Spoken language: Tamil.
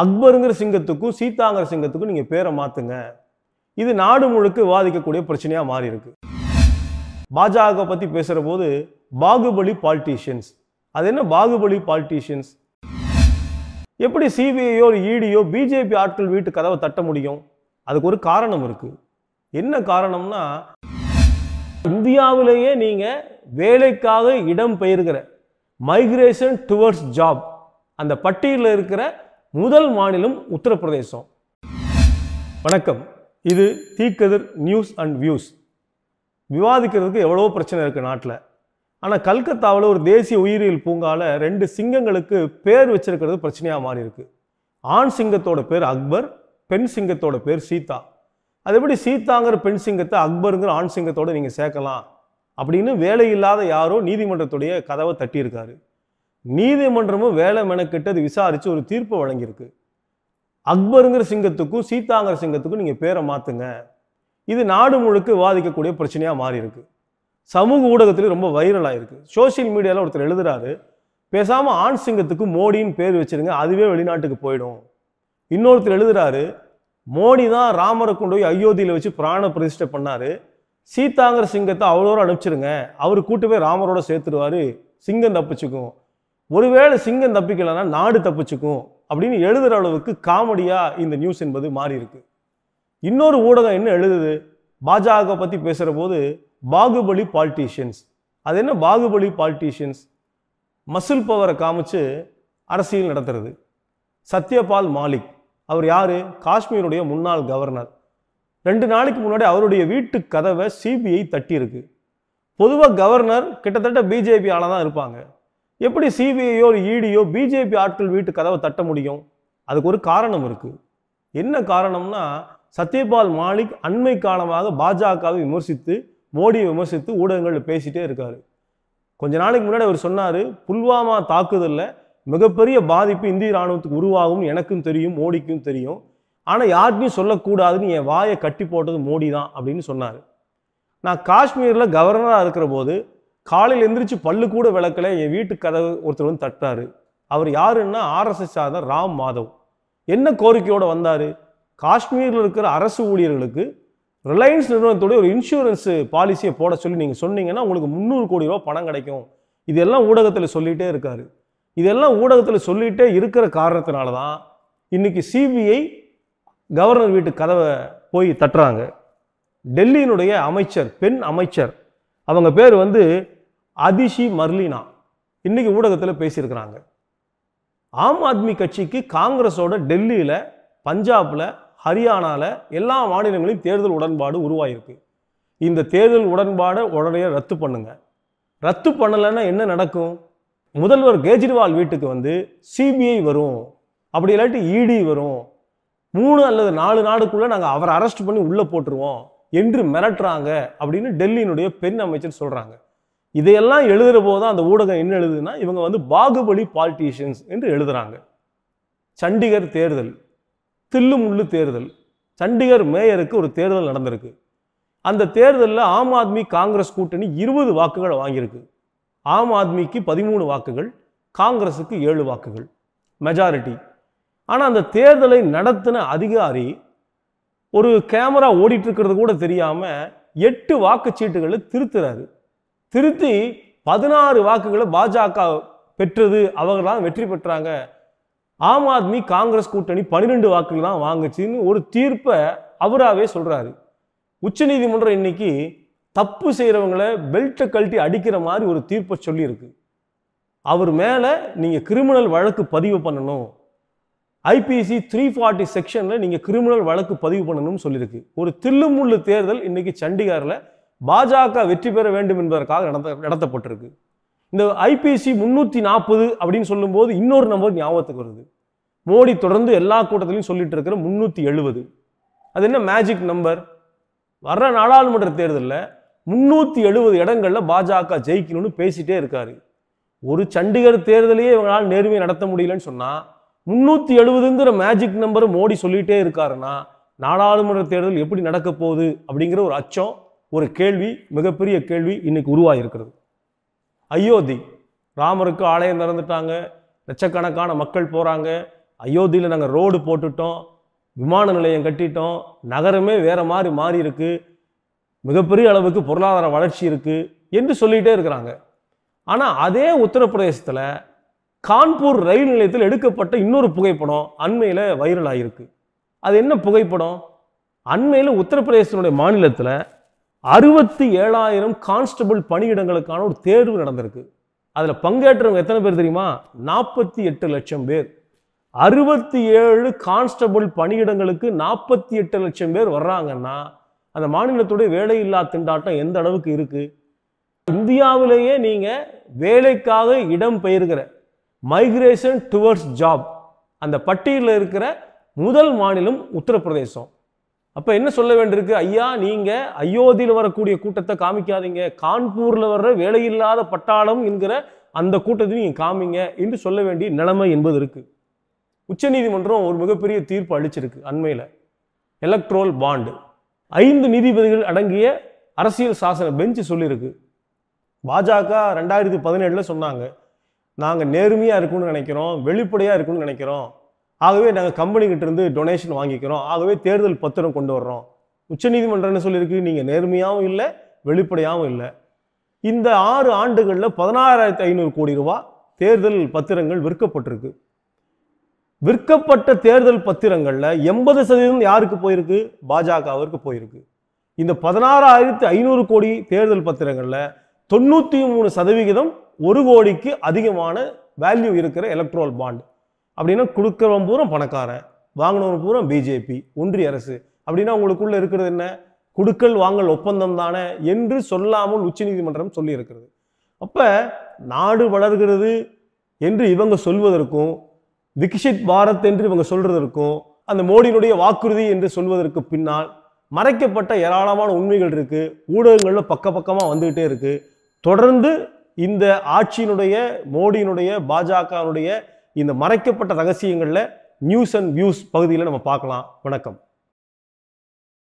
அக்பருங்கிற சிங்கத்துக்கும் சீதாங்கிற சிங்கத்துக்கும் நீங்கள் பேரை மாற்றுங்க இது நாடு முழுக்க விவாதிக்கக்கூடிய பிரச்சனையாக மாறி இருக்கு பாஜக பற்றி பேசுகிற போது பாகுபலி பாலிட்டிஷியன்ஸ் அது என்ன பாகுபலி பாலிட்டிஷியன்ஸ் எப்படி சிபிஐயோ இடியோ பிஜேபி ஆட்கள் வீட்டு கதவை தட்ட முடியும் அதுக்கு ஒரு காரணம் இருக்குது என்ன காரணம்னா இந்தியாவிலேயே நீங்கள் வேலைக்காக இடம் பெயர்கிற மைக்ரேஷன் டுவர்ட்ஸ் ஜாப் அந்த பட்டியலில் இருக்கிற முதல் மாநிலம் உத்தரப்பிரதேசம் வணக்கம் இது தீக்கதிர் நியூஸ் அண்ட் வியூஸ் விவாதிக்கிறதுக்கு எவ்வளோ பிரச்சனை இருக்குது நாட்டில் ஆனால் கல்கத்தாவில் ஒரு தேசிய உயிரியல் பூங்காவில் ரெண்டு சிங்கங்களுக்கு பேர் வச்சிருக்கிறது பிரச்சனையாக மாறி இருக்கு ஆண் சிங்கத்தோட பேர் அக்பர் பெண் சிங்கத்தோட பேர் சீதா அது எப்படி சீதாங்கிற பெண் சிங்கத்தை அக்பருங்கிற ஆண் சிங்கத்தோடு நீங்கள் சேர்க்கலாம் அப்படின்னு வேலை இல்லாத யாரோ நீதிமன்றத்துடைய கதவை தட்டியிருக்காரு நீதிமன்றமும் வேலை மெனக்கெட்டு அது விசாரித்து ஒரு தீர்ப்பு வழங்கியிருக்கு அக்பருங்கிற சிங்கத்துக்கும் சீதாங்கிற சிங்கத்துக்கும் நீங்கள் பேரை மாற்றுங்க இது நாடு முழுக்க விவாதிக்கக்கூடிய பிரச்சனையாக மாறி இருக்கு சமூக ஊடகத்தில் ரொம்ப வைரல் ஆயிருக்கு சோசியல் மீடியாவில் ஒருத்தர் எழுதுறாரு பேசாமல் ஆண் சிங்கத்துக்கு மோடின்னு பேர் வச்சுருங்க அதுவே வெளிநாட்டுக்கு போயிடும் இன்னொருத்தர் எழுதுறாரு மோடி தான் ராமரை கொண்டு போய் அயோத்தியில் வச்சு பிராண பிரதிஷ்டை பண்ணார் சீதாங்கிற சிங்கத்தை அவ்வளோ அனுப்பிச்சிருங்க அவர் கூட்டு போய் ராமரோட சேர்த்துருவாரு சிங்கம் தப்பிச்சுக்கும் ஒருவேளை சிங்கம் தப்பிக்கலைன்னா நாடு தப்பிச்சுக்கும் அப்படின்னு எழுதுகிற அளவுக்கு காமெடியாக இந்த நியூஸ் என்பது மாறி இருக்கு இன்னொரு ஊடகம் என்ன எழுதுது பாஜக பற்றி பேசுகிற போது பாகுபலி பாலிட்டிஷியன்ஸ் அது என்ன பாகுபலி பாலிட்டிஷியன்ஸ் மசில் பவரை காமிச்சு அரசியல் நடத்துறது சத்யபால் மாலிக் அவர் யார் காஷ்மீருடைய முன்னாள் கவர்னர் ரெண்டு நாளைக்கு முன்னாடி அவருடைய வீட்டு கதவை சிபிஐ தட்டியிருக்கு பொதுவாக கவர்னர் கிட்டத்தட்ட பிஜேபி ஆளாக தான் இருப்பாங்க எப்படி சிபிஐயோ இடியோ பிஜேபி ஆட்கள் வீட்டு கதவை தட்ட முடியும் அதுக்கு ஒரு காரணம் இருக்குது என்ன காரணம்னா சத்யபால் மாலிக் அண்மை காலமாக பாஜகவை விமர்சித்து மோடியை விமர்சித்து ஊடகங்களில் பேசிகிட்டே இருக்கார் கொஞ்ச நாளைக்கு முன்னாடி அவர் சொன்னார் புல்வாமா தாக்குதலில் மிகப்பெரிய பாதிப்பு இந்திய இராணுவத்துக்கு உருவாகும் எனக்கும் தெரியும் மோடிக்கும் தெரியும் ஆனால் யாருமே சொல்லக்கூடாதுன்னு என் வாயை கட்டி போட்டது மோடி தான் அப்படின்னு சொன்னார் நான் காஷ்மீரில் கவர்னராக இருக்கிற போது காலையில் எந்திரிச்சு பல்லு கூட விளக்கல என் வீட்டு கதவு ஒருத்தர் வந்து தட்டாரு அவர் யாருன்னா ஆர்எஸ்எஸ் சாதன் ராம் மாதவ் என்ன கோரிக்கையோடு வந்தார் காஷ்மீரில் இருக்கிற அரசு ஊழியர்களுக்கு ரிலையன்ஸ் நிறுவனத்துடைய ஒரு இன்சூரன்ஸ் பாலிசியை போட சொல்லி நீங்கள் சொன்னீங்கன்னா உங்களுக்கு முந்நூறு கோடி ரூபா பணம் கிடைக்கும் இதெல்லாம் ஊடகத்தில் சொல்லிகிட்டே இருக்கார் இதெல்லாம் ஊடகத்தில் சொல்லிகிட்டே இருக்கிற காரணத்தினால தான் இன்றைக்கி சிபிஐ கவர்னர் வீட்டு கதவை போய் தட்டுறாங்க டெல்லியினுடைய அமைச்சர் பெண் அமைச்சர் அவங்க பேர் வந்து அதிஷி மர்லினா இன்றைக்கி ஊடகத்தில் பேசியிருக்கிறாங்க ஆம் ஆத்மி கட்சிக்கு காங்கிரஸோட டெல்லியில் பஞ்சாபில் ஹரியானாவில் எல்லா மாநிலங்களையும் தேர்தல் உடன்பாடு உருவாகிருக்கு இந்த தேர்தல் உடன்பாடை உடனே ரத்து பண்ணுங்க ரத்து பண்ணலைன்னா என்ன நடக்கும் முதல்வர் கேஜ்ரிவால் வீட்டுக்கு வந்து சிபிஐ வரும் அப்படி இல்லாட்டி இடி வரும் மூணு அல்லது நாலு நாடுக்குள்ளே நாங்கள் அவரை அரெஸ்ட் பண்ணி உள்ளே போட்டுருவோம் என்று மிரட்டுறாங்க அப்படின்னு டெல்லியினுடைய பெண் அமைச்சர் சொல்கிறாங்க இதையெல்லாம் எழுதுகிற போது அந்த ஊடகம் என்ன எழுதுன்னா இவங்க வந்து பாகுபலி பாலிட்டிஷியன்ஸ் என்று எழுதுகிறாங்க சண்டிகர் தேர்தல் தில்லுமுள்ளு தேர்தல் சண்டிகர் மேயருக்கு ஒரு தேர்தல் நடந்திருக்கு அந்த தேர்தலில் ஆம் ஆத்மி காங்கிரஸ் கூட்டணி இருபது வாக்குகள் வாங்கியிருக்கு ஆம் ஆத்மிக்கு பதிமூணு வாக்குகள் காங்கிரஸுக்கு ஏழு வாக்குகள் மெஜாரிட்டி ஆனால் அந்த தேர்தலை நடத்தின அதிகாரி ஒரு கேமரா ஓடிட்டுருக்கிறது கூட தெரியாமல் எட்டு வாக்குச்சீட்டுகளை திருத்துறாரு திருத்தி பதினாறு வாக்குகளை பாஜக பெற்றது தான் வெற்றி பெற்றாங்க ஆம் ஆத்மி காங்கிரஸ் கூட்டணி பன்னிரெண்டு வாக்குகள் தான் வாங்குச்சுன்னு ஒரு தீர்ப்பை அவராகவே சொல்கிறாரு உச்சநீதிமன்றம் இன்னைக்கு தப்பு செய்கிறவங்கள பெல்ட்டை கழட்டி அடிக்கிற மாதிரி ஒரு தீர்ப்பை சொல்லியிருக்கு அவர் மேலே நீங்கள் கிரிமினல் வழக்கு பதிவு பண்ணணும் ஐபிசி த்ரீ ஃபார்ட்டி செக்ஷனில் நீங்கள் கிரிமினல் வழக்கு பதிவு பண்ணணும்னு சொல்லியிருக்கு ஒரு தில்லுமுள்ளு தேர்தல் இன்றைக்கி சண்டிகாரில் பாஜக வெற்றி பெற வேண்டும் என்பதற்காக நடத்த நடத்தப்பட்டிருக்கு இந்த ஐபிசி முந்நூற்றி நாற்பது அப்படின்னு சொல்லும்போது இன்னொரு நம்பர் ஞாபகத்துக்கு வருது மோடி தொடர்ந்து எல்லா கூட்டத்திலையும் சொல்லிட்டு இருக்கிற முந்நூற்றி எழுபது அது என்ன மேஜிக் நம்பர் வர்ற நாடாளுமன்ற தேர்தலில் முந்நூற்றி எழுபது இடங்களில் பாஜக ஜெயிக்கணும்னு பேசிகிட்டே இருக்காரு ஒரு சண்டிகர் தேர்தலையே இவங்களால் நேர்மையை நடத்த முடியலன்னு சொன்னால் முந்நூற்றி எழுபதுங்கிற மேஜிக் நம்பர் மோடி சொல்லிகிட்டே இருக்காருன்னா நாடாளுமன்ற தேர்தல் எப்படி நடக்க போகுது அப்படிங்கிற ஒரு அச்சம் ஒரு கேள்வி மிகப்பெரிய கேள்வி இன்னைக்கு உருவாகிருக்கிறது அயோத்தி ராமருக்கு ஆலயம் திறந்துட்டாங்க லட்சக்கணக்கான மக்கள் போகிறாங்க அயோத்தியில் நாங்கள் ரோடு போட்டுட்டோம் விமான நிலையம் கட்டிட்டோம் நகரமே வேறு மாதிரி மாறி இருக்குது மிகப்பெரிய அளவுக்கு பொருளாதார வளர்ச்சி இருக்குது என்று சொல்லிகிட்டே இருக்கிறாங்க ஆனால் அதே உத்தரப்பிரதேசத்தில் கான்பூர் ரயில் நிலையத்தில் எடுக்கப்பட்ட இன்னொரு புகைப்படம் அண்மையில் வைரல் ஆகிருக்கு அது என்ன புகைப்படம் அண்மையில் உத்தரப்பிரதேசனுடைய மாநிலத்தில் அறுபத்தி ஏழாயிரம் கான்ஸ்டபிள் பணியிடங்களுக்கான ஒரு தேர்வு நடந்திருக்கு அதில் பங்கேற்றவங்க எத்தனை பேர் தெரியுமா நாற்பத்தி எட்டு லட்சம் பேர் அறுபத்தி ஏழு கான்ஸ்டபிள் பணியிடங்களுக்கு நாற்பத்தி எட்டு லட்சம் பேர் வர்றாங்கன்னா அந்த மாநிலத்துடைய வேலையில்லா திண்டாட்டம் எந்த அளவுக்கு இருக்குது இந்தியாவிலேயே நீங்கள் வேலைக்காக இடம் பெயர்கிற மைக்ரேஷன் டுவர்ட்ஸ் ஜாப் அந்த பட்டியலில் இருக்கிற முதல் மாநிலம் உத்தரப்பிரதேசம் அப்போ என்ன சொல்ல வேண்டியிருக்கு ஐயா நீங்கள் அயோத்தியில் வரக்கூடிய கூட்டத்தை காமிக்காதீங்க கான்பூரில் வர்ற வேலையில்லாத பட்டாளம் என்கிற அந்த கூட்டத்தை நீங்கள் காமிங்க என்று சொல்ல வேண்டிய நிலைமை என்பது இருக்குது உச்சநீதிமன்றம் ஒரு மிகப்பெரிய தீர்ப்பு அளிச்சிருக்கு அண்மையில் எலக்ட்ரோல் பாண்டு ஐந்து நீதிபதிகள் அடங்கிய அரசியல் சாசன பெஞ்சு சொல்லியிருக்கு பாஜக ரெண்டாயிரத்தி பதினேழில் சொன்னாங்க நாங்கள் நேர்மையாக இருக்கணும்னு நினைக்கிறோம் வெளிப்படையாக இருக்கணும்னு நினைக்கிறோம் ஆகவே நாங்கள் கம்பெனிக்கிட்ட இருந்து டொனேஷன் வாங்கிக்கிறோம் ஆகவே தேர்தல் பத்திரம் கொண்டு வர்றோம் உச்சநீதிமன்றம்னு சொல்லியிருக்கு நீங்கள் நேர்மையாகவும் இல்லை வெளிப்படையாகவும் இல்லை இந்த ஆறு ஆண்டுகளில் பதினாறாயிரத்தி ஐநூறு கோடி ரூபா தேர்தல் பத்திரங்கள் விற்கப்பட்டிருக்கு விற்கப்பட்ட தேர்தல் பத்திரங்களில் எண்பது சதவீதம் யாருக்கு போயிருக்கு பாஜகவிற்கு போயிருக்கு இந்த பதினாறாயிரத்து ஐநூறு கோடி தேர்தல் பத்திரங்களில் தொண்ணூற்றி மூணு சதவிகிதம் ஒரு கோடிக்கு அதிகமான வேல்யூ இருக்கிற எலக்ட்ரோல் பாண்ட் அப்படின்னா கொடுக்குறவன் பூரா பணக்காரன் வாங்கினவன் பூரா பிஜேபி ஒன்றிய அரசு அப்படின்னா உங்களுக்குள்ளே இருக்கிறது என்ன குடுக்கல் வாங்கல் ஒப்பந்தம் தானே என்று சொல்லாமல் உச்சநீதிமன்றம் சொல்லியிருக்கிறது அப்போ நாடு வளர்கிறது என்று இவங்க சொல்வதற்கும் விக்ஷித் பாரத் என்று இவங்க சொல்றதற்கும் அந்த மோடியினுடைய வாக்குறுதி என்று சொல்வதற்கு பின்னால் மறைக்கப்பட்ட ஏராளமான உண்மைகள் இருக்குது ஊடகங்களில் பக்க பக்கமாக வந்துக்கிட்டே இருக்குது தொடர்ந்து இந்த ஆட்சியினுடைய மோடியினுடைய பாஜகனுடைய இந்த மறைக்கப்பட்ட ரகசியங்களில் நியூஸ் அண்ட் வியூஸ் பகுதியில் நம்ம பார்க்கலாம் வணக்கம்